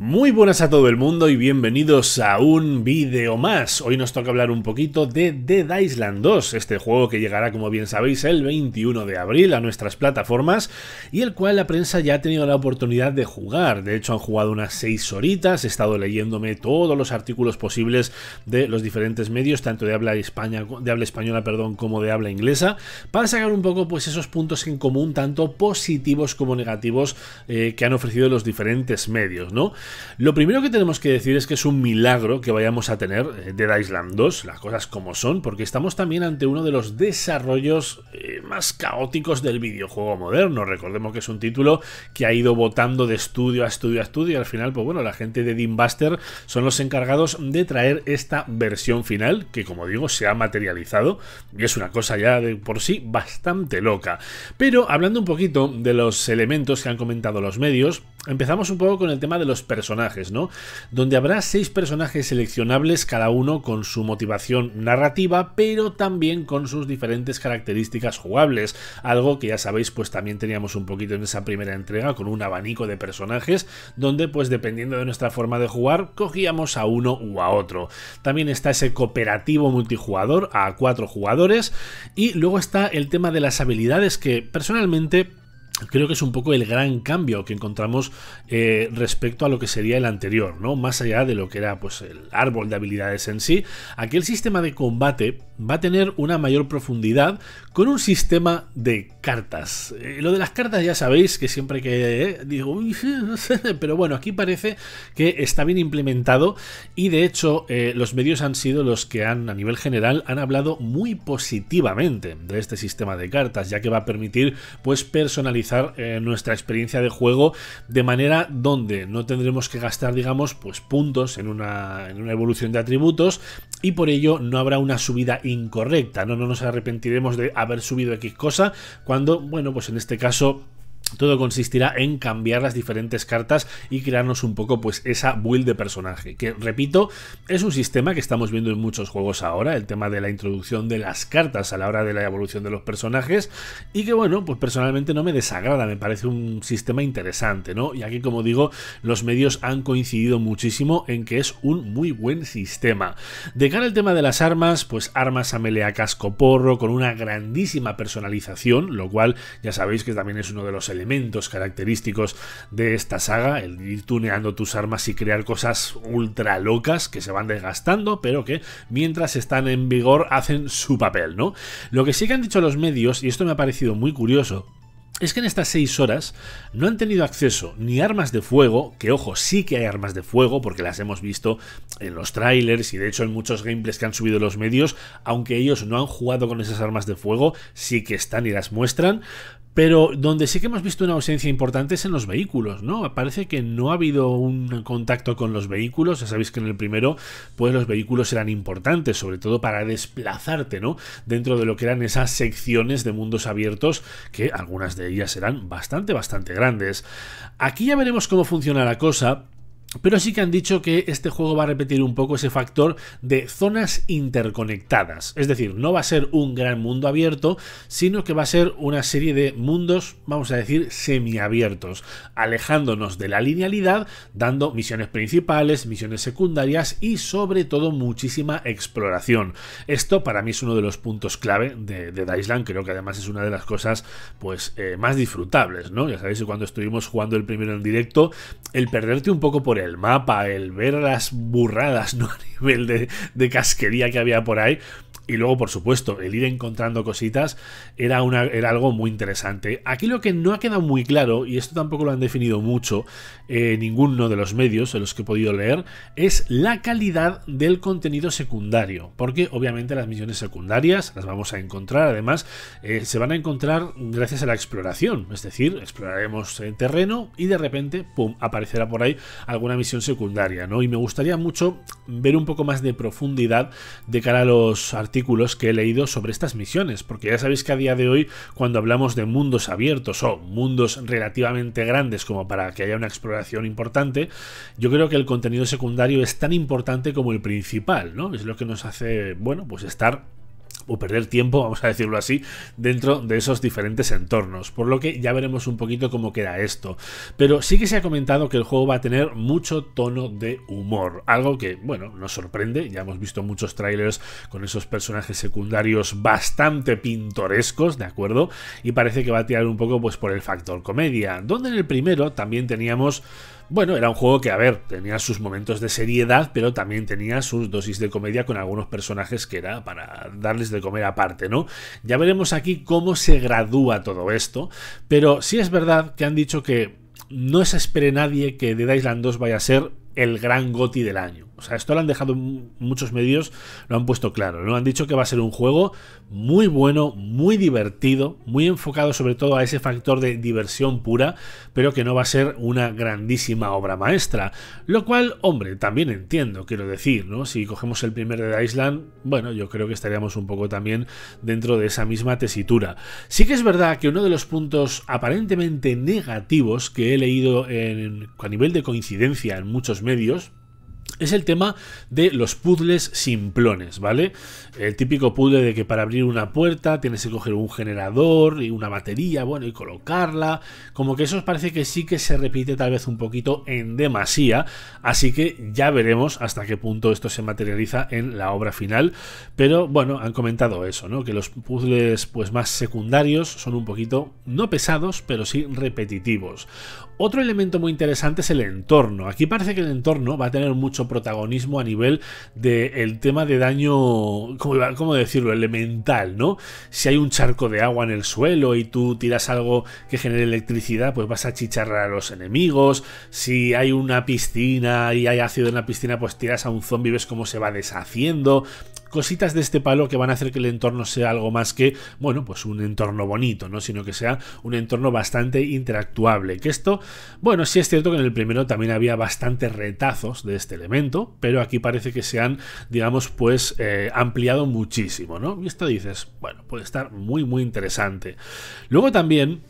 Muy buenas a todo el mundo y bienvenidos a un vídeo más. Hoy nos toca hablar un poquito de Dead Island 2, este juego que llegará, como bien sabéis, el 21 de abril a nuestras plataformas y el cual la prensa ya ha tenido la oportunidad de jugar. De hecho, han jugado unas 6 horitas, he estado leyéndome todos los artículos posibles de los diferentes medios, tanto de habla, de habla española perdón, como de habla inglesa, para sacar un poco pues, esos puntos en común, tanto positivos como negativos, eh, que han ofrecido los diferentes medios, ¿no? Lo primero que tenemos que decir es que es un milagro que vayamos a tener eh, Dead Island 2, las cosas como son, porque estamos también ante uno de los desarrollos eh, más caóticos del videojuego moderno. Recordemos que es un título que ha ido votando de estudio a estudio a estudio y al final, pues bueno, la gente de Dimbuster son los encargados de traer esta versión final, que como digo, se ha materializado y es una cosa ya de por sí bastante loca. Pero hablando un poquito de los elementos que han comentado los medios, Empezamos un poco con el tema de los personajes, ¿no? Donde habrá seis personajes seleccionables, cada uno con su motivación narrativa, pero también con sus diferentes características jugables. Algo que ya sabéis, pues también teníamos un poquito en esa primera entrega, con un abanico de personajes, donde pues dependiendo de nuestra forma de jugar, cogíamos a uno u a otro. También está ese cooperativo multijugador a cuatro jugadores. Y luego está el tema de las habilidades que personalmente creo que es un poco el gran cambio que encontramos eh, respecto a lo que sería el anterior, ¿no? Más allá de lo que era pues, el árbol de habilidades en sí, aquel sistema de combate va a tener una mayor profundidad con un sistema de cartas. Eh, lo de las cartas ya sabéis que siempre que eh, digo, pero bueno, aquí parece que está bien implementado y de hecho los medios han sido los que han, a nivel general, han hablado muy positivamente de este sistema de cartas, ya que va a permitir pues personalizar eh, nuestra experiencia de juego de manera donde no tendremos que gastar, digamos, pues puntos en una, en una evolución de atributos y por ello no habrá una subida incorrecta, ¿no? no nos arrepentiremos de haber subido X cosa cuando, bueno, pues en este caso todo consistirá en cambiar las diferentes cartas y crearnos un poco pues esa build de personaje, que repito, es un sistema que estamos viendo en muchos juegos ahora, el tema de la introducción de las cartas a la hora de la evolución de los personajes y que bueno, pues personalmente no me desagrada, me parece un sistema interesante, ¿no? Y aquí como digo, los medios han coincidido muchísimo en que es un muy buen sistema. De cara al tema de las armas, pues armas a melea casco porro con una grandísima personalización, lo cual ya sabéis que también es uno de los elementos característicos de esta saga, el ir tuneando tus armas y crear cosas ultra locas que se van desgastando, pero que mientras están en vigor hacen su papel, ¿no? Lo que sí que han dicho los medios, y esto me ha parecido muy curioso, es que en estas seis horas no han tenido acceso ni armas de fuego, que ojo, sí que hay armas de fuego, porque las hemos visto en los trailers y de hecho en muchos gameplays que han subido los medios, aunque ellos no han jugado con esas armas de fuego, sí que están y las muestran, pero donde sí que hemos visto una ausencia importante es en los vehículos, ¿no? Parece que no ha habido un contacto con los vehículos. Ya sabéis que en el primero, pues los vehículos eran importantes, sobre todo para desplazarte, ¿no? Dentro de lo que eran esas secciones de mundos abiertos, que algunas de ellas serán bastante, bastante grandes. Aquí ya veremos cómo funciona la cosa, pero sí que han dicho que este juego va a repetir un poco ese factor de zonas interconectadas. Es decir, no va a ser un gran mundo abierto, sino que va a ser una serie de mundos, vamos a decir, semiabiertos, alejándonos de la linealidad, dando misiones principales, misiones secundarias y sobre todo muchísima exploración. Esto para mí es uno de los puntos clave de, de creo que además es una de las cosas pues, eh, más disfrutables, ¿no? Ya sabéis, cuando estuvimos jugando el primero en directo, el perderte un poco por el mapa, el ver las burradas ¿no? a nivel de casquería que había por ahí, y luego, por supuesto, el ir encontrando cositas era, una, era algo muy interesante. Aquí lo que no ha quedado muy claro, y esto tampoco lo han definido mucho eh, ninguno de los medios en los que he podido leer, es la calidad del contenido secundario. Porque obviamente las misiones secundarias las vamos a encontrar, además eh, se van a encontrar gracias a la exploración. Es decir, exploraremos el terreno y de repente, ¡pum!, aparecerá por ahí alguna misión secundaria, ¿no? Y me gustaría mucho ver un poco más de profundidad de cara a los artículos que he leído sobre estas misiones, porque ya sabéis que a día de hoy cuando hablamos de mundos abiertos o mundos relativamente grandes como para que haya una exploración importante, yo creo que el contenido secundario es tan importante como el principal, ¿no? Es lo que nos hace, bueno, pues estar o perder tiempo, vamos a decirlo así, dentro de esos diferentes entornos. Por lo que ya veremos un poquito cómo queda esto. Pero sí que se ha comentado que el juego va a tener mucho tono de humor. Algo que, bueno, nos sorprende. Ya hemos visto muchos trailers con esos personajes secundarios bastante pintorescos, ¿de acuerdo? Y parece que va a tirar un poco pues, por el factor comedia. Donde en el primero también teníamos bueno, era un juego que, a ver, tenía sus momentos de seriedad, pero también tenía sus dosis de comedia con algunos personajes que era para darles de comer aparte, ¿no? Ya veremos aquí cómo se gradúa todo esto, pero sí es verdad que han dicho que no se espere nadie que Dead Island 2 vaya a ser el gran goti del año. O sea, esto lo han dejado muchos medios, lo han puesto claro, lo Han dicho que va a ser un juego muy bueno, muy divertido, muy enfocado sobre todo a ese factor de diversión pura, pero que no va a ser una grandísima obra maestra. Lo cual, hombre, también entiendo, quiero decir, ¿no? Si cogemos el primer de Island, bueno, yo creo que estaríamos un poco también dentro de esa misma tesitura. Sí que es verdad que uno de los puntos aparentemente negativos que he leído en, a nivel de coincidencia en muchos medios, es el tema de los puzzles simplones, ¿vale? El típico puzzle de que para abrir una puerta tienes que coger un generador y una batería, bueno, y colocarla. Como que eso parece que sí que se repite tal vez un poquito en demasía, así que ya veremos hasta qué punto esto se materializa en la obra final. Pero bueno, han comentado eso, ¿no? Que los puzzles pues más secundarios son un poquito, no pesados, pero sí repetitivos. Otro elemento muy interesante es el entorno. Aquí parece que el entorno va a tener mucho protagonismo a nivel del el tema de daño, ¿cómo, decirlo?, elemental, ¿no? Si hay un charco de agua en el suelo y tú tiras algo que genere electricidad, pues vas a chicharrar a los enemigos. Si hay una piscina y hay ácido en la piscina, pues tiras a un zombie, ves cómo se va deshaciendo cositas de este palo que van a hacer que el entorno sea algo más que, bueno, pues un entorno bonito, ¿no? Sino que sea un entorno bastante interactuable. Que esto, bueno, sí es cierto que en el primero también había bastantes retazos de este elemento, pero aquí parece que se han, digamos, pues eh, ampliado muchísimo, ¿no? Y esto dices, bueno, puede estar muy, muy interesante. Luego también...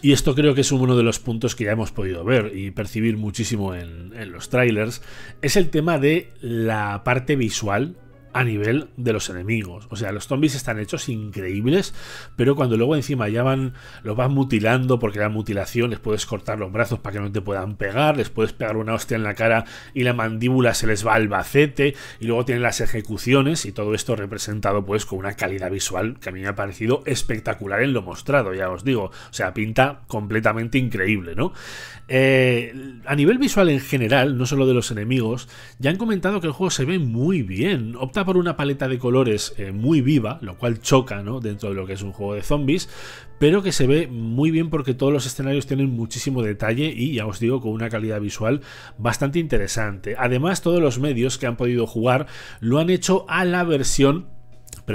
Y esto creo que es uno de los puntos que ya hemos podido ver y percibir muchísimo en los trailers, es el tema de la parte visual a nivel de los enemigos. O sea, los zombies están hechos increíbles, pero cuando luego encima ya van, los vas mutilando, porque la mutilación les puedes cortar los brazos para que no te puedan pegar, les puedes pegar una hostia en la cara y la mandíbula se les va al bacete, y luego tienen las ejecuciones y todo esto representado pues con una calidad visual que a mí me ha parecido espectacular en lo mostrado, ya os digo. O sea, pinta completamente increíble, ¿no? Eh, a nivel visual en general, no solo de los enemigos, ya han comentado que el juego se ve muy bien, opta por una paleta de colores eh, muy viva, lo cual choca ¿no? dentro de lo que es un juego de zombies, pero que se ve muy bien porque todos los escenarios tienen muchísimo detalle y ya os digo con una calidad visual bastante interesante. Además todos los medios que han podido jugar lo han hecho a la versión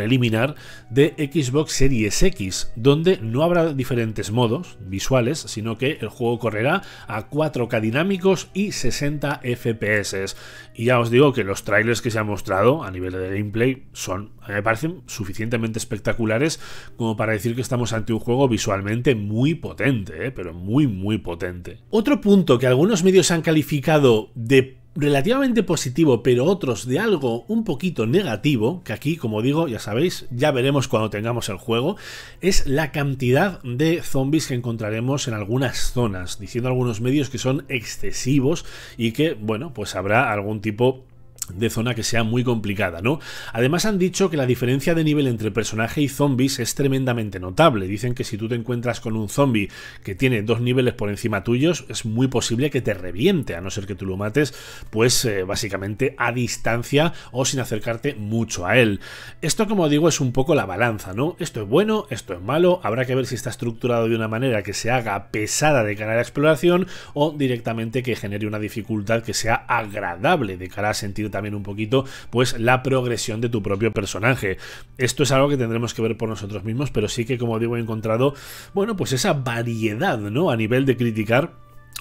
eliminar de Xbox Series X, donde no habrá diferentes modos visuales, sino que el juego correrá a 4K dinámicos y 60 FPS. Y ya os digo que los trailers que se han mostrado a nivel de gameplay son, me parecen suficientemente espectaculares como para decir que estamos ante un juego visualmente muy potente, ¿eh? pero muy, muy potente. Otro punto que algunos medios han calificado de relativamente positivo, pero otros de algo un poquito negativo, que aquí, como digo, ya sabéis, ya veremos cuando tengamos el juego, es la cantidad de zombies que encontraremos en algunas zonas, diciendo algunos medios que son excesivos y que, bueno, pues habrá algún tipo de de zona que sea muy complicada, ¿no? Además han dicho que la diferencia de nivel entre personaje y zombies es tremendamente notable. Dicen que si tú te encuentras con un zombie que tiene dos niveles por encima tuyos, es muy posible que te reviente, a no ser que tú lo mates, pues eh, básicamente a distancia o sin acercarte mucho a él. Esto, como digo, es un poco la balanza, ¿no? Esto es bueno, esto es malo, habrá que ver si está estructurado de una manera que se haga pesada de cara a la exploración o directamente que genere una dificultad que sea agradable de cara a sentirte también un poquito pues la progresión de tu propio personaje. Esto es algo que tendremos que ver por nosotros mismos, pero sí que como digo he encontrado, bueno, pues esa variedad, ¿no? A nivel de criticar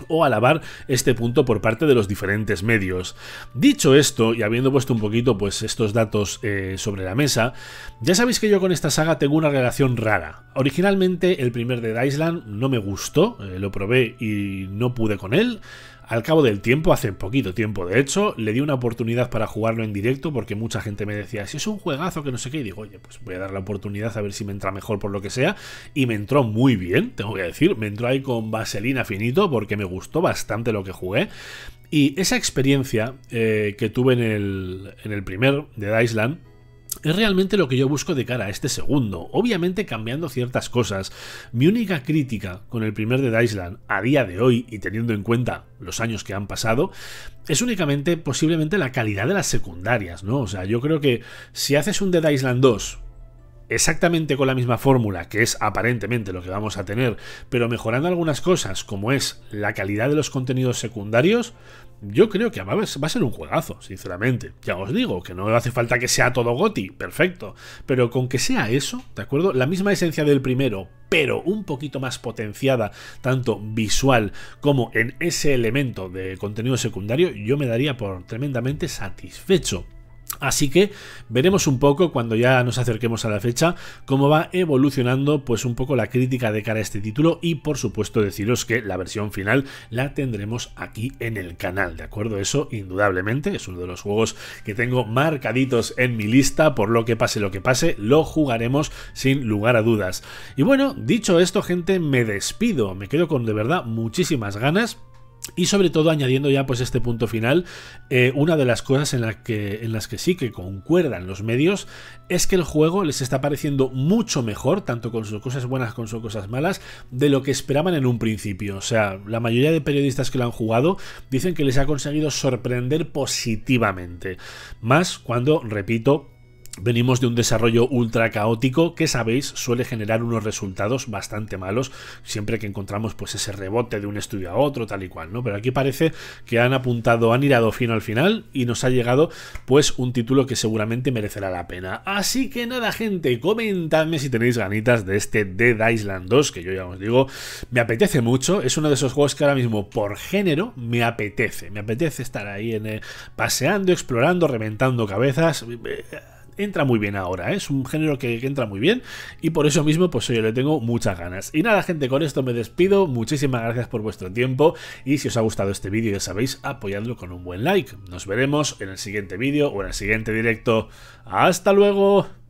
o alabar este punto por parte de los diferentes medios. Dicho esto, y habiendo puesto un poquito pues, estos datos eh, sobre la mesa, ya sabéis que yo con esta saga tengo una relación rara. Originalmente el primer de Island no me gustó, eh, lo probé y no pude con él. Al cabo del tiempo, hace poquito tiempo de hecho, le di una oportunidad para jugarlo en directo porque mucha gente me decía, si es un juegazo que no sé qué, y digo, oye, pues voy a dar la oportunidad a ver si me entra mejor por lo que sea, y me entró muy bien, tengo que decir, me entró ahí con vaselina finito porque me gustó bastante lo que jugué, y esa experiencia eh, que tuve en el, en el primer de Island, es realmente lo que yo busco de cara a este segundo, obviamente cambiando ciertas cosas. Mi única crítica con el primer de Island a día de hoy y teniendo en cuenta los años que han pasado, es únicamente posiblemente la calidad de las secundarias, ¿no? O sea, yo creo que si haces un Dead Island 2 exactamente con la misma fórmula, que es aparentemente lo que vamos a tener, pero mejorando algunas cosas, como es la calidad de los contenidos secundarios, yo creo que va a ser un juegazo, sinceramente. Ya os digo, que no hace falta que sea todo Goti, perfecto. Pero con que sea eso, ¿de acuerdo? La misma esencia del primero, pero un poquito más potenciada, tanto visual como en ese elemento de contenido secundario, yo me daría por tremendamente satisfecho. Así que veremos un poco cuando ya nos acerquemos a la fecha cómo va evolucionando pues un poco la crítica de cara a este título y por supuesto deciros que la versión final la tendremos aquí en el canal, ¿de acuerdo? Eso indudablemente es uno de los juegos que tengo marcaditos en mi lista, por lo que pase lo que pase, lo jugaremos sin lugar a dudas. Y bueno, dicho esto gente, me despido, me quedo con de verdad muchísimas ganas y sobre todo, añadiendo ya pues este punto final, eh, una de las cosas en, que, en las que sí que concuerdan los medios es que el juego les está pareciendo mucho mejor, tanto con sus cosas buenas como con sus cosas malas, de lo que esperaban en un principio. O sea, la mayoría de periodistas que lo han jugado dicen que les ha conseguido sorprender positivamente. Más cuando, repito, Venimos de un desarrollo ultra caótico que sabéis suele generar unos resultados bastante malos siempre que encontramos pues ese rebote de un estudio a otro tal y cual, ¿no? Pero aquí parece que han apuntado, han irado fino al final y nos ha llegado pues un título que seguramente merecerá la pena. Así que nada gente, comentadme si tenéis ganitas de este Dead Island 2 que yo ya os digo, me apetece mucho, es uno de esos juegos que ahora mismo por género me apetece, me apetece estar ahí en, eh, paseando, explorando, reventando cabezas... Eh, entra muy bien ahora, ¿eh? es un género que, entra muy bien y por eso mismo pues yo le tengo muchas ganas. Y nada gente, con esto me despido, muchísimas gracias por vuestro tiempo y si os ha gustado este vídeo ya sabéis, apoyadlo con un buen like. Nos veremos en el siguiente vídeo o en el siguiente directo. ¡Hasta luego!